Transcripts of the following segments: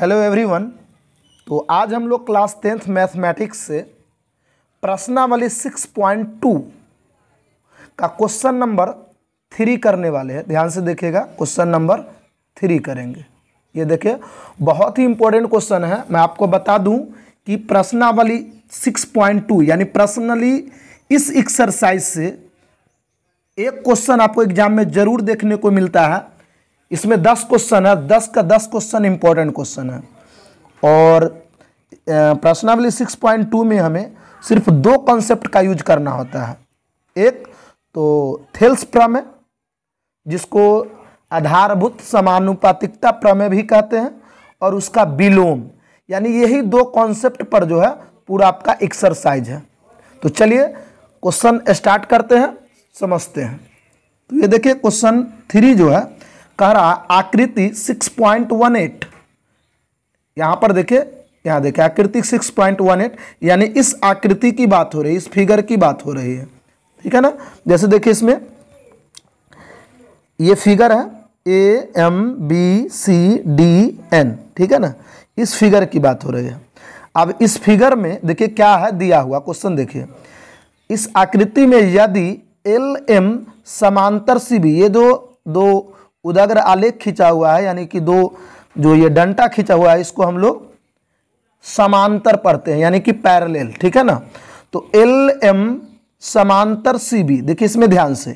hello everyone तो आज हम लोग क्लास टेंथ मैथमेटिक्स से प्रश्नावली सिक्स पॉइंट टू का क्वेश्चन नंबर थ्री करने वाले हैं ध्यान से देखिएगा क्वेश्चन नंबर थ्री करेंगे ये देखिए बहुत ही इंपॉर्टेंट क्वेश्चन है मैं आपको बता दूं कि प्रश्नावली सिक्स पॉइंट टू यानी पर्सनली इस एक्सरसाइज से एक क्वेश्चन आपको एग्जाम में जरूर देखने को मिलता है इसमें दस क्वेश्चन है दस का दस क्वेश्चन इंपॉर्टेंट क्वेश्चन है और प्रश्नावली सिक्स पॉइंट टू में हमें सिर्फ दो कॉन्सेप्ट का यूज करना होता है एक तो थेल्स प्रमेय जिसको आधारभूत समानुपातिकता प्रमेय भी कहते हैं और उसका विलोम यानी यही दो कॉन्सेप्ट पर जो है पूरा आपका एक्सरसाइज है तो चलिए क्वेश्चन स्टार्ट करते हैं समझते हैं तो ये देखिए क्वेश्चन थ्री जो है कह रहा आकृति 6.18 पॉइंट वन एट यहां पर देखिए यहां देखिए आकृति 6.18 पॉइंट यानी इस आकृति की बात हो रही है इस फिगर की बात हो रही है ठीक है ना जैसे देखिए इसमें ये फिगर है A M B C D N ठीक है ना इस फिगर की बात हो रही है अब इस फिगर में देखिए क्या है दिया हुआ क्वेश्चन देखिए इस आकृति में यदि एल एम समांतर सी बी ये दो दो उदागर आलेख खींचा हुआ है यानी कि दो जो ये डंटा खींचा हुआ है इसको हम लोग समांतर पढ़ते हैं यानी कि पैरेलल ठीक है ना तो एल एम समांतर सी बी देखिए इसमें ध्यान से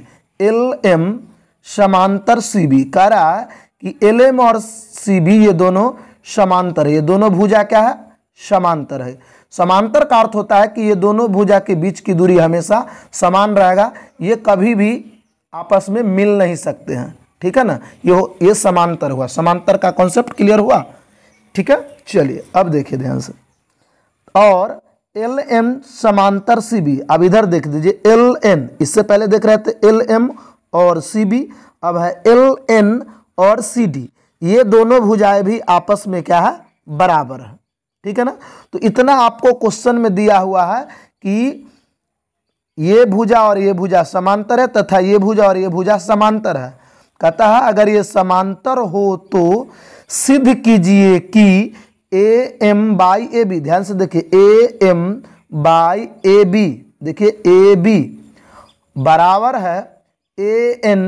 एल एम समांतर सी बी कह रहा है कि एल एम और सी बी ये दोनों समांतर है ये दोनों भुजा क्या है समांतर है समांतर का अर्थ होता है कि ये दोनों भुजा के बीच की दूरी हमेशा समान रहेगा ये कभी भी आपस में मिल नहीं सकते हैं ठीक है ना ये ये समांतर हुआ समांतर का कॉन्सेप्ट क्लियर हुआ ठीक है चलिए अब देखिए ध्यान से और एल एम समांतर सी बी अब इधर देख दीजिए एल एन इससे पहले देख रहे थे एल एम और सी बी अब है एल एन और सी डी ये दोनों भुजाएं भी आपस में क्या है बराबर है ठीक है ना तो इतना आपको क्वेश्चन में दिया हुआ है कि ये भुजा और ये भुजा समांतर है तथा ये भुजा और ये भुजा समांतर है कहता है अगर ये समांतर हो तो सिद्ध कीजिए कि A M by A B ध्यान से देखिए A M by A B देखिए ए बी बराबर है A N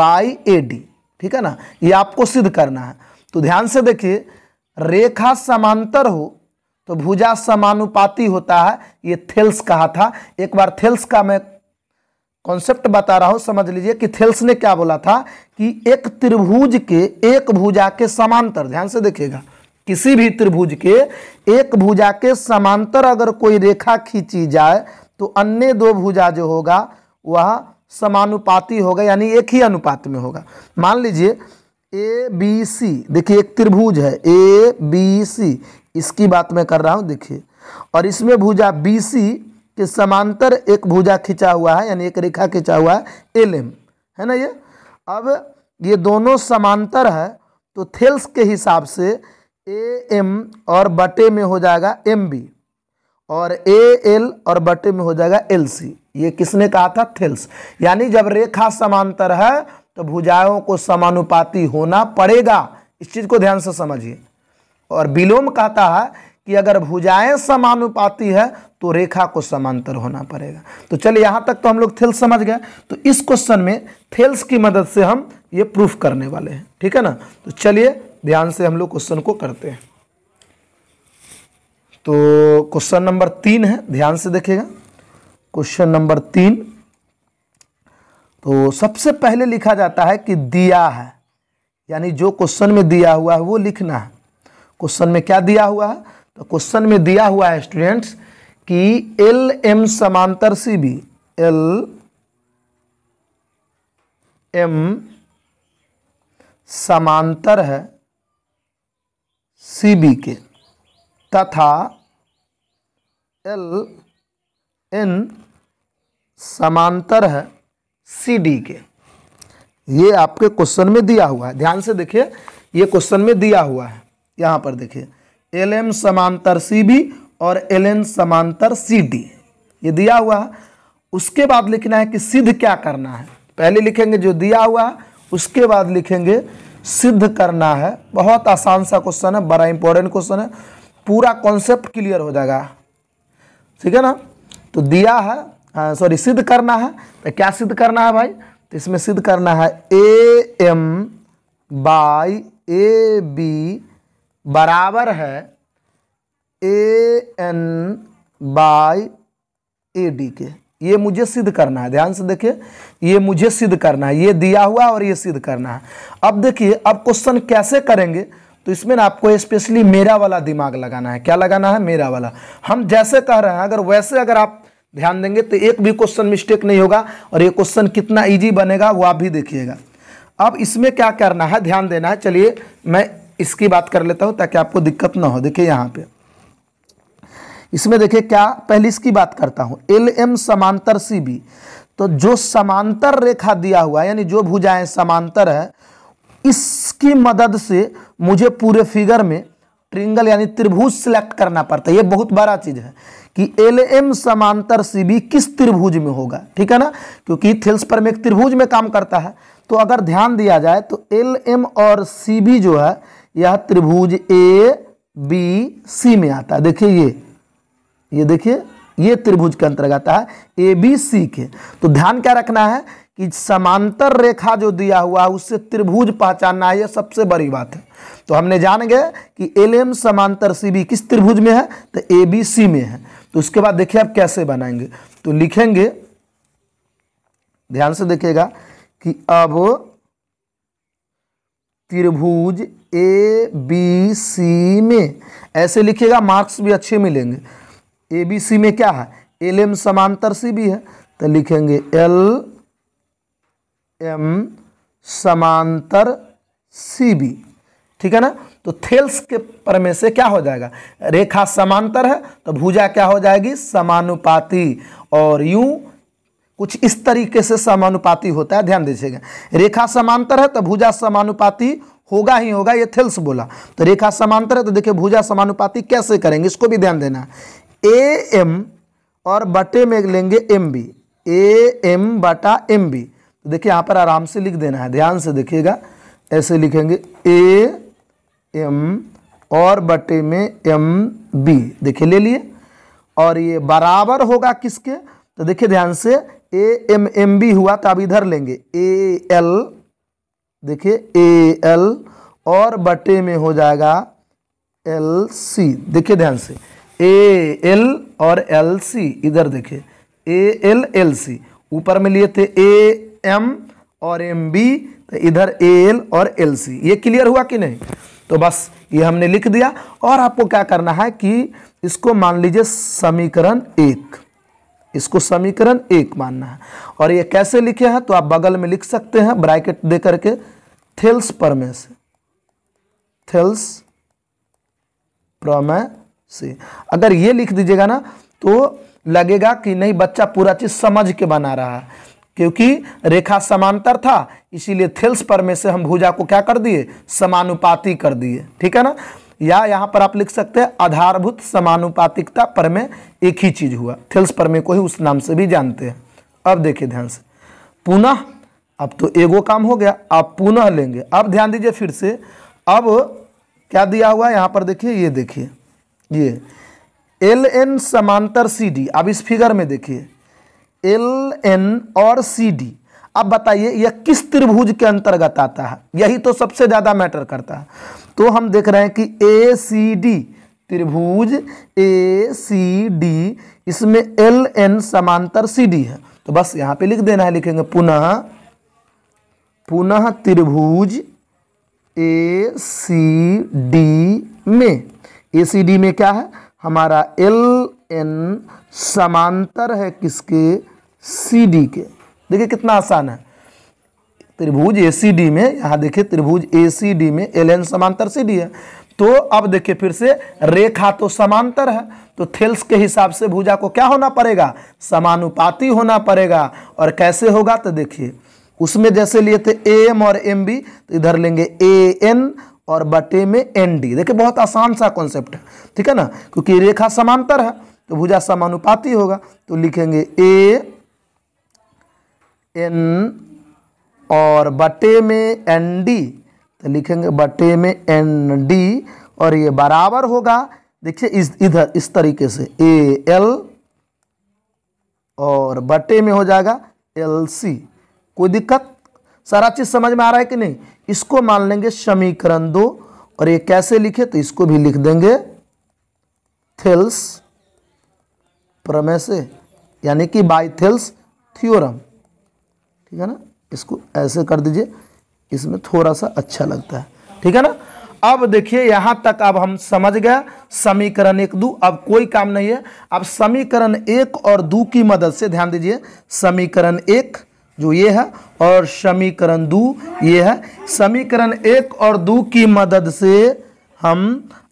by A D ठीक है ना ये आपको सिद्ध करना है तो ध्यान से देखिए रेखा समांतर हो तो भुजा समानुपाती होता है ये थेल्स कहा था एक बार थेल्स का मैं कॉन्सेप्ट बता रहा हूं समझ लीजिए कि थेल्स ने क्या बोला था कि एक त्रिभुज के एक भुजा के समांतर ध्यान से देखिएगा किसी भी त्रिभुज के एक भुजा के समांतर अगर कोई रेखा खींची जाए तो अन्य दो भुजा जो होगा वह समानुपाती होगा यानी एक ही अनुपात में होगा मान लीजिए ए बी सी देखिए एक त्रिभुज है ए बी सी इसकी बात मैं कर रहा हूँ देखिए और इसमें भुजा बी सी कि समांतर एक भुजा खिंचा हुआ है यानी एक रेखा खिंचा हुआ है एल एम है ना ये अब ये दोनों समांतर है तो थेल्स के हिसाब से ए एम और बटे में हो जाएगा एम बी और ए एल और बटे में हो जाएगा एल सी ये किसने कहा था थेल्स यानी जब रेखा समांतर है तो भुजाओं को समानुपाती होना पड़ेगा इस चीज़ को ध्यान से समझिए और विलोम कहता है कि अगर भुजाएं समानुपाती है तो रेखा को समांतर होना पड़ेगा तो चलिए यहाँ तक तो हम लोग थेल्स समझ गए तो इस क्वेश्चन में थेल्स की मदद से हम ये प्रूफ करने वाले हैं ठीक है ना तो चलिए ध्यान से हम लोग क्वेश्चन को करते हैं तो क्वेश्चन नंबर तीन है ध्यान से देखिएगा क्वेश्चन नंबर तीन तो सबसे पहले लिखा जाता है कि दिया है यानी जो क्वेश्चन में दिया हुआ है वो लिखना है क्वेश्चन में क्या दिया हुआ है क्वेश्चन में दिया हुआ है स्टूडेंट्स कि एल एम समांतर सी बी एल एम समांतर है सी बी के तथा एल एन समांतर है सी डी के ये आपके क्वेश्चन में दिया हुआ है ध्यान से देखिए ये क्वेश्चन में दिया हुआ है यहाँ पर देखिए एल एम समांतर सी बी और एल एन समांतर सी डी ये दिया हुआ है उसके बाद लिखना है कि सिद्ध क्या करना है पहले लिखेंगे जो दिया हुआ है उसके बाद लिखेंगे सिद्ध करना है बहुत आसान सा क्वेश्चन है बड़ा इंपॉर्टेंट क्वेश्चन है पूरा कॉन्सेप्ट क्लियर हो जाएगा ठीक है ना तो दिया है सॉरी हाँ, सिद्ध करना है तो क्या सिद्ध करना है भाई तो इसमें सिद्ध करना है A M by A B बराबर है A N by A D के ये मुझे सिद्ध करना है ध्यान से देखिए ये मुझे सिद्ध करना है ये दिया हुआ और ये सिद्ध करना है अब देखिए अब क्वेश्चन कैसे करेंगे तो इसमें ना आपको स्पेशली मेरा वाला दिमाग लगाना है क्या लगाना है मेरा वाला हम जैसे कह रहे हैं अगर वैसे अगर आप ध्यान देंगे तो एक भी क्वेश्चन मिस्टेक नहीं होगा और ये क्वेश्चन कितना ईजी बनेगा वो आप भी देखिएगा अब इसमें क्या करना है ध्यान देना है चलिए मैं इसकी बात कर लेता हूं ताकि आपको दिक्कत ना हो देखिए यहां पे इसमें देखिए क्या पहले इसकी बात करता हूं एल एम समांतर सी बी तो जो समांतर रेखा दिया हुआ है यानी जो भुजाएं समांतर है इसकी मदद से मुझे पूरे फिगर में ट्रिंगल यानी त्रिभुज सिलेक्ट करना पड़ता है यह बहुत बड़ा चीज़ है कि एल एम समांतर सी बी किस त्रिभुज में होगा ठीक है ना क्योंकि थिल्स पर में एक त्रिभुज में काम करता है तो अगर ध्यान दिया जाए तो एल एम और सी बी जो है यह त्रिभुज ए बी सी में आता है देखिए ये ये देखिए ये त्रिभुज के अंतर्गत है ए बी सी के तो ध्यान क्या रखना है कि समांतर रेखा जो दिया हुआ है उससे त्रिभुज पहचानना है ये सबसे बड़ी बात है तो हमने जान गए कि एल एम समांतर सी बी किस त्रिभुज में है तो ए बी सी में है तो उसके बाद देखिए आप कैसे बनाएंगे तो लिखेंगे ध्यान से देखिएगा कि अब त्रिभुज ए बी सी में ऐसे लिखिएगा मार्क्स भी अच्छे मिलेंगे ए बी सी में क्या है एल एम समांतर सी भी है तो लिखेंगे एल एम समांतर सी बी ठीक है ना तो थेल्स के पर में से क्या हो जाएगा रेखा समांतर है तो भुजा क्या हो जाएगी समानुपाती और यूं कुछ इस तरीके से समानुपाती होता है ध्यान दीजिएगा रेखा समांतर है तो भुजा समानुपाती होगा ही होगा ये थेल्स बोला तो रेखा समांतर है तो देखिए भुजा समानुपाती कैसे करेंगे इसको भी ध्यान देना ए एम और बटे में लेंगे एम बी ए एम बटा एम बी तो देखिए यहाँ पर आराम से लिख देना है ध्यान से देखिएगा ऐसे लिखेंगे ए एम और बटे में एम बी देखिए ले लिए और ये बराबर होगा किसके तो देखिए ध्यान से ए एम एम बी हुआ तो अब इधर लेंगे ए एल देखिए ए एल और बटे में हो जाएगा एल सी देखिए ध्यान से ए एल और एल सी इधर देखिए ए एल एल सी ऊपर में लिए थे ए एम और एम बी तो इधर ए एल और एल सी ये क्लियर हुआ कि नहीं तो बस ये हमने लिख दिया और आपको क्या करना है कि इसको मान लीजिए समीकरण एक इसको समीकरण एक मानना है और ये कैसे लिखे हैं तो आप बगल में लिख सकते हैं ब्रैकेट दे करके थेल्स प्रमे से थेल्स प्रमे से अगर ये लिख दीजिएगा ना तो लगेगा कि नहीं बच्चा पूरा चीज समझ के बना रहा है क्योंकि रेखा समांतर था इसीलिए थेल्स परमे से हम भुजा को क्या कर दिए समानुपाती कर दिए ठीक है ना या यहाँ पर आप लिख सकते हैं आधारभूत समानुपातिकता में एक ही चीज हुआ थेल्स में को ही उस नाम से भी जानते हैं अब देखिए ध्यान से पुनः अब तो एगो काम हो गया आप पुनः लेंगे अब ध्यान दीजिए फिर से अब क्या दिया हुआ है यहाँ पर देखिए ये देखिए ये एल एन समांतर सी डी अब इस फिगर में देखिए एल एन और सी डी अब बताइए यह किस त्रिभुज के अंतर्गत आता है यही तो सबसे ज़्यादा मैटर करता है तो हम देख रहे हैं कि ए सी डी त्रिभुज ए सी डी इसमें एल एन समांतर सी डी है तो बस यहां पे लिख देना है लिखेंगे पुनः पुनः त्रिभुज ए सी डी में ए सी डी में क्या है हमारा एल एन समांतर है किसके सी डी के देखिए कितना आसान है त्रिभुज ए सी डी में यहाँ देखिए त्रिभुज ए सी डी में एल एन समांतर सी डी है तो अब देखिए फिर से रेखा तो समांतर है तो थेल्स के हिसाब से भुजा को क्या होना पड़ेगा समानुपाती होना पड़ेगा और कैसे होगा तो देखिए उसमें जैसे लिए थे ए एम और एम बी तो इधर लेंगे ए एन और बटे में एन डी देखिए बहुत आसान सा कॉन्सेप्ट है ठीक है ना क्योंकि रेखा समांतर है तो भुजा समानुपाती होगा तो लिखेंगे ए एन और बटे में एन डी तो लिखेंगे बटे में एन डी और ये बराबर होगा देखिए इस इधर इस तरीके से ए एल और बटे में हो जाएगा एल सी कोई दिक्कत सारा चीज़ समझ में आ रहा है कि नहीं इसको मान लेंगे समीकरण दो और ये कैसे लिखे तो इसको भी लिख देंगे थेल्स प्रमेय से यानी कि बाई थेल्स थ्योरम ठीक है ना इसको ऐसे कर दीजिए इसमें थोड़ा सा अच्छा लगता है ठीक है ना अब देखिए यहाँ तक अब हम समझ गए समीकरण एक दो अब कोई काम नहीं है अब समीकरण एक और दो की मदद से ध्यान दीजिए समीकरण एक जो ये है और समीकरण दो ये है समीकरण एक और दो की मदद से हम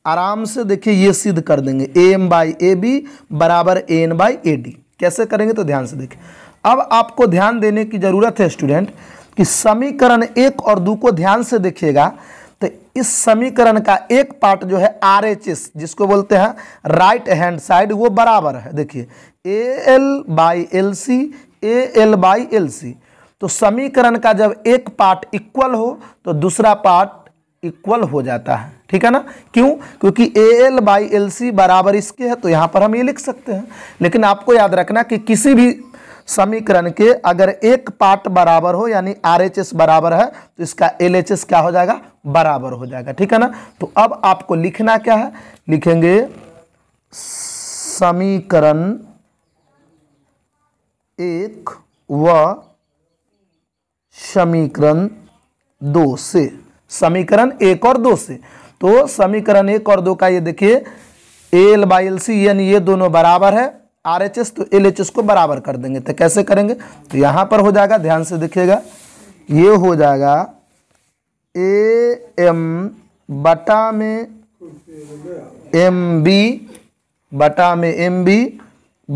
आराम से देखिए ये सिद्ध कर देंगे A M by A B बराबर एन बाई ए डी कैसे करेंगे तो ध्यान से देखिए अब आपको ध्यान देने की ज़रूरत है स्टूडेंट कि समीकरण एक और दो को ध्यान से देखिएगा तो इस समीकरण का एक पार्ट जो है आर एच एस जिसको बोलते हैं राइट हैंड साइड वो बराबर है देखिए A L by L C A L by L C तो समीकरण का जब एक पार्ट इक्वल हो तो दूसरा पार्ट इक्वल हो जाता है ठीक है ना क्यों क्योंकि A L by L C बराबर इसके है तो यहाँ पर हम ये लिख सकते हैं लेकिन आपको याद रखना कि किसी भी समीकरण के अगर एक पार्ट बराबर हो यानी आर बराबर है तो इसका एल क्या हो जाएगा बराबर हो जाएगा ठीक है ना तो अब आपको लिखना क्या है लिखेंगे समीकरण एक व समीकरण दो से समीकरण एक और दो से तो समीकरण एक और दो का ये देखिए एल बाई एल सी यानी ये दोनों बराबर है आर एच एस तो एल एच एस को बराबर कर देंगे तो कैसे करेंगे तो यहां पर हो जाएगा ध्यान से देखिएगा ये हो जाएगा ए एम बटा में एम बी बटा में एम बी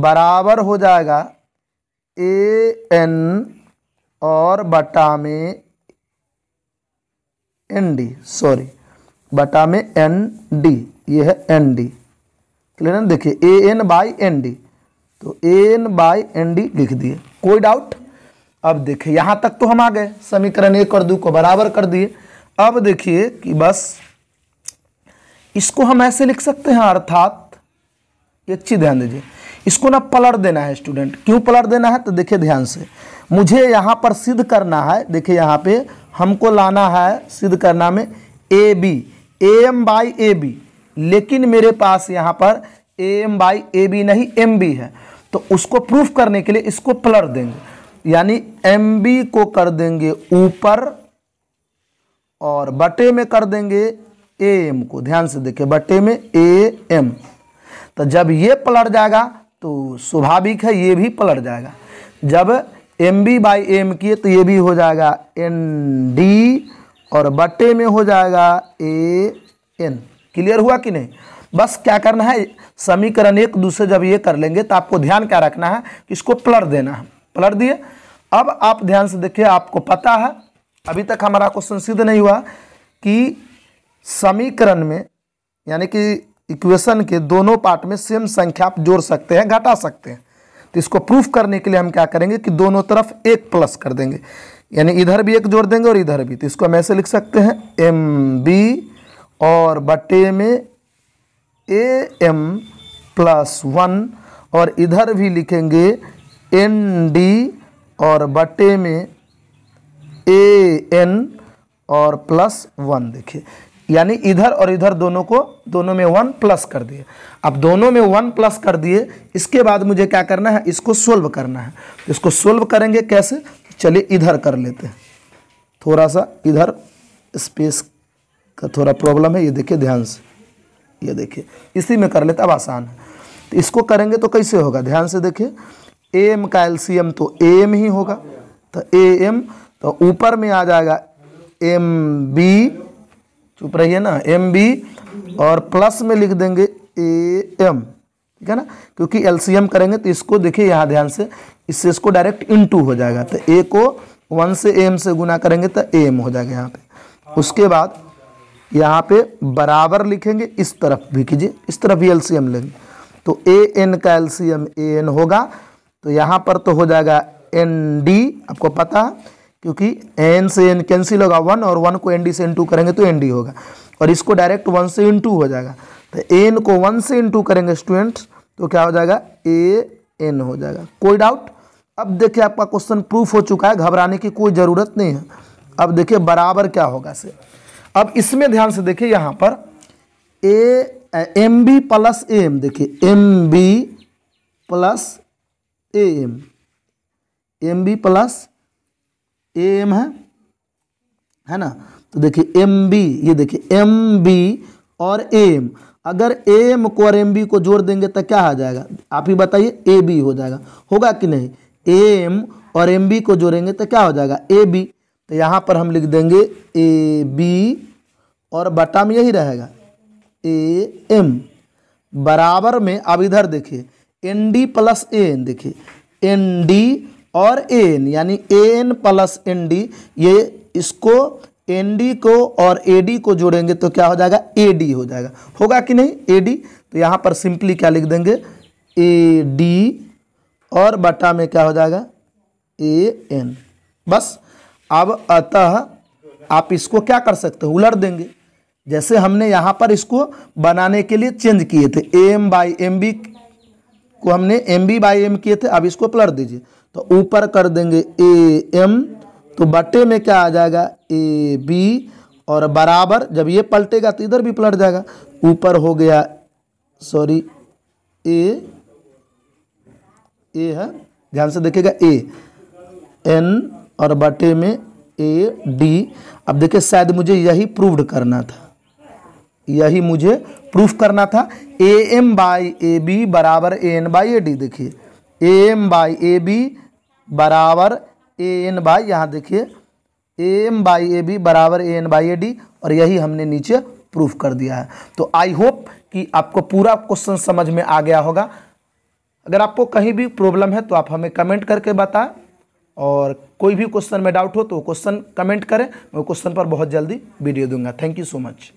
बराबर हो जाएगा ए एन और बटा में एन डी सॉरी बटा में एन डी ये है एन डी क्लियर देखिए A N by N D तो एन बाई एन डी लिख दिए कोई डाउट अब देखिए यहाँ तक तो हम आ गए समीकरण एक और दो को बराबर कर दिए अब देखिए कि बस इसको हम ऐसे लिख सकते हैं अर्थात एक चीज ध्यान दीजिए इसको ना पलट देना है स्टूडेंट क्यों पलट देना है तो देखिए ध्यान से मुझे यहाँ पर सिद्ध करना है देखिए यहाँ पे हमको लाना है सिद्ध करना में A B A M by A B लेकिन मेरे पास यहाँ पर A M by A B नहीं एम बी है तो उसको प्रूफ करने के लिए इसको प्लर देंगे यानी एम बी को कर देंगे ऊपर और बटे में कर देंगे ए एम को ध्यान से देखिए बटे में ए एम तो जब ये पलट जाएगा तो स्वाभाविक है ये भी पलट जाएगा जब एम बी बाई एम किए तो ये भी हो जाएगा एन डी और बटे में हो जाएगा ए एन क्लियर हुआ कि नहीं बस क्या करना है समीकरण एक दूसरे जब ये कर लेंगे तो आपको ध्यान क्या रखना है कि इसको प्लर देना है प्लर दिए अब आप ध्यान से देखिए आपको पता है अभी तक हमारा क्वेश्चन सिद्ध नहीं हुआ कि समीकरण में यानी कि इक्वेशन के दोनों पार्ट में सेम संख्या आप जोड़ सकते हैं घटा सकते हैं तो इसको प्रूफ करने के लिए हम क्या करेंगे कि दोनों तरफ एक प्लस कर देंगे यानी इधर भी एक जोड़ देंगे और इधर भी तो इसको हम ऐसे लिख सकते हैं एम बी और बटे में ए एम प्लस वन और इधर भी लिखेंगे एन डी और बटे में ए एन और प्लस वन देखिए यानी इधर और इधर दोनों को दोनों में वन प्लस कर दिए अब दोनों में वन प्लस कर दिए इसके बाद मुझे क्या करना है इसको सोल्व करना है इसको सोल्व करेंगे कैसे चलिए इधर कर लेते हैं थोड़ा सा इधर स्पेस का थोड़ा प्रॉब्लम है ये देखिए ध्यान से ये देखिए इसी में कर लेता अब आसान है तो इसको करेंगे तो कैसे होगा ध्यान से देखिए एम का एल्सियम तो एम ही होगा तो ए एम तो ऊपर में आ जाएगा एम बी चुप रहिए ना एम बी और प्लस में लिख देंगे ए एम ठीक है ना क्योंकि एल्सियम करेंगे तो इसको देखिए यहाँ ध्यान से इससे इसको डायरेक्ट इनटू हो जाएगा तो ए को वन से एम से गुना करेंगे तो एम हो जाएगा यहाँ पे उसके बाद यहाँ पे बराबर लिखेंगे इस तरफ भी कीजिए इस तरफ भी एलसीएम लेंगे तो ए एन का एलसीएम ए एन होगा तो यहाँ पर तो हो जाएगा एन डी आपको पता है क्योंकि एन से एन कैंसिल होगा वन और वन को एन डी से इन टू करेंगे तो एन डी होगा और इसको डायरेक्ट वन से इन टू हो जाएगा तो एन को वन से इन टू करेंगे स्टूडेंट्स तो क्या हो जाएगा ए एन हो जाएगा कोई डाउट अब देखिए आपका क्वेश्चन प्रूफ हो चुका है घबराने की कोई ज़रूरत नहीं है अब देखिए बराबर क्या होगा से अब इसमें ध्यान से देखिए यहां पर A M B plus A M देखिए M B plus A M M B plus A M है है ना तो देखिए एम बी ये देखिए एम बी और ए एम अगर ए एम को और एम बी को जोड़ देंगे तो क्या आ जाएगा आप ही बताइए ए बी हो जाएगा होगा कि नहीं ए एम और एम बी को जोड़ेंगे तो क्या हो जाएगा ए बी तो यहाँ पर हम लिख देंगे ए बी और बटा में यही रहेगा ए एम बराबर में अब इधर देखिए N D plus A N देखिए एन डी और ए एन यानी A N plus N D ये इसको एन डी को और ए डी को जोड़ेंगे तो क्या हो जाएगा ए डी हो जाएगा होगा कि नहीं ए डी तो यहाँ पर सिंपली क्या लिख देंगे ए डी और बटा में क्या हो जाएगा ए एन बस अब अतः आप इसको क्या कर सकते हो उलट देंगे जैसे हमने यहाँ पर इसको बनाने के लिए चेंज किए थे A M by M B को हमने एम बी बाई एम किए थे अब इसको पलट दीजिए तो ऊपर कर देंगे ए एम तो बटे में क्या आ जाएगा ए बी और बराबर जब ये पलटेगा तो इधर भी पलट जाएगा ऊपर हो गया सॉरी ए ए है ध्यान से देखिएगा ए एन और बटे में ए डी अब देखिए शायद मुझे यही प्रूव्ड करना था यही मुझे प्रूफ करना था A M by A B बराबर A N by A D देखिए A M by A B बराबर ए एन बाई यहाँ देखिए A M by A B बराबर A N by A D और यही हमने नीचे प्रूफ कर दिया है तो आई होप कि आपको पूरा क्वेश्चन समझ में आ गया होगा अगर आपको कहीं भी प्रॉब्लम है तो आप हमें कमेंट करके बताएं और कोई भी क्वेश्चन में डाउट हो तो क्वेश्चन कमेंट करें मैं क्वेश्चन पर बहुत जल्दी वीडियो दूंगा थैंक यू सो मच